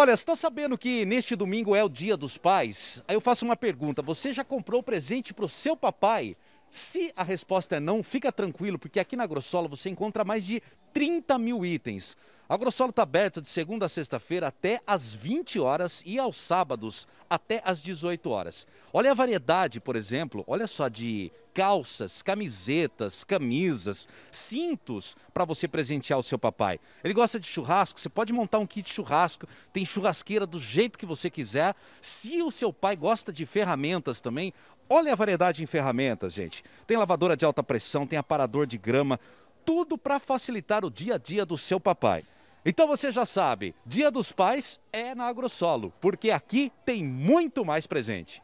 Olha, você está sabendo que neste domingo é o Dia dos Pais? Aí eu faço uma pergunta: você já comprou presente para o seu papai? Se a resposta é não, fica tranquilo, porque aqui na Grossola você encontra mais de 30 mil itens. A Grossola está aberta de segunda a sexta-feira até às 20 horas e aos sábados até às 18 horas. Olha a variedade, por exemplo, olha só de calças, camisetas, camisas, cintos para você presentear o seu papai. Ele gosta de churrasco, você pode montar um kit churrasco, tem churrasqueira do jeito que você quiser. Se o seu pai gosta de ferramentas também, olha a variedade em ferramentas, gente. Tem lavadora de alta pressão, tem aparador de grama, tudo para facilitar o dia a dia do seu papai. Então você já sabe, Dia dos Pais é na Agrosolo, porque aqui tem muito mais presente.